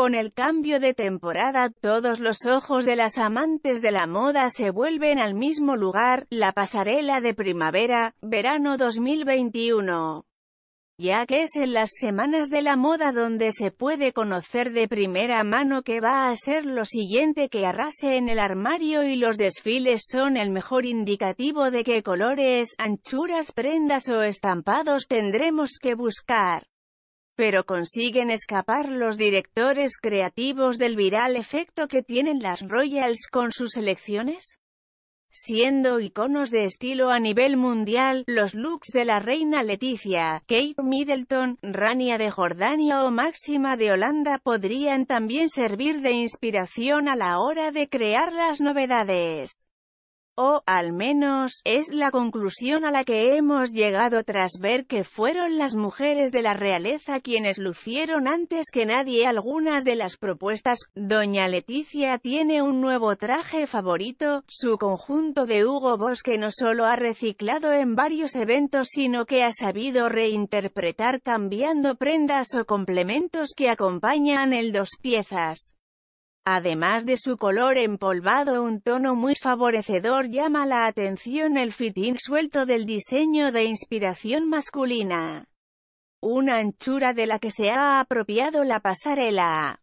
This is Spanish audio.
Con el cambio de temporada, todos los ojos de las amantes de la moda se vuelven al mismo lugar, la pasarela de primavera, verano 2021 ya que es en las semanas de la moda donde se puede conocer de primera mano que va a ser lo siguiente que arrase en el armario y los desfiles son el mejor indicativo de qué colores, anchuras, prendas o estampados tendremos que buscar pero consiguen escapar los directores creativos del viral efecto que tienen las Royals con sus elecciones. Siendo iconos de estilo a nivel mundial, los looks de la reina Leticia, Kate Middleton, Rania de Jordania o Máxima de Holanda podrían también servir de inspiración a la hora de crear las novedades o, al menos, es la conclusión a la que hemos llegado tras ver que fueron las mujeres de la realeza quienes lucieron antes que nadie algunas de las propuestas. Doña Leticia tiene un nuevo traje favorito, su conjunto de Hugo Boss que no solo ha reciclado en varios eventos sino que ha sabido reinterpretar cambiando prendas o complementos que acompañan el dos piezas. Además de su color empolvado un tono muy favorecedor llama la atención el fitting suelto del diseño de inspiración masculina. Una anchura de la que se ha apropiado la pasarela.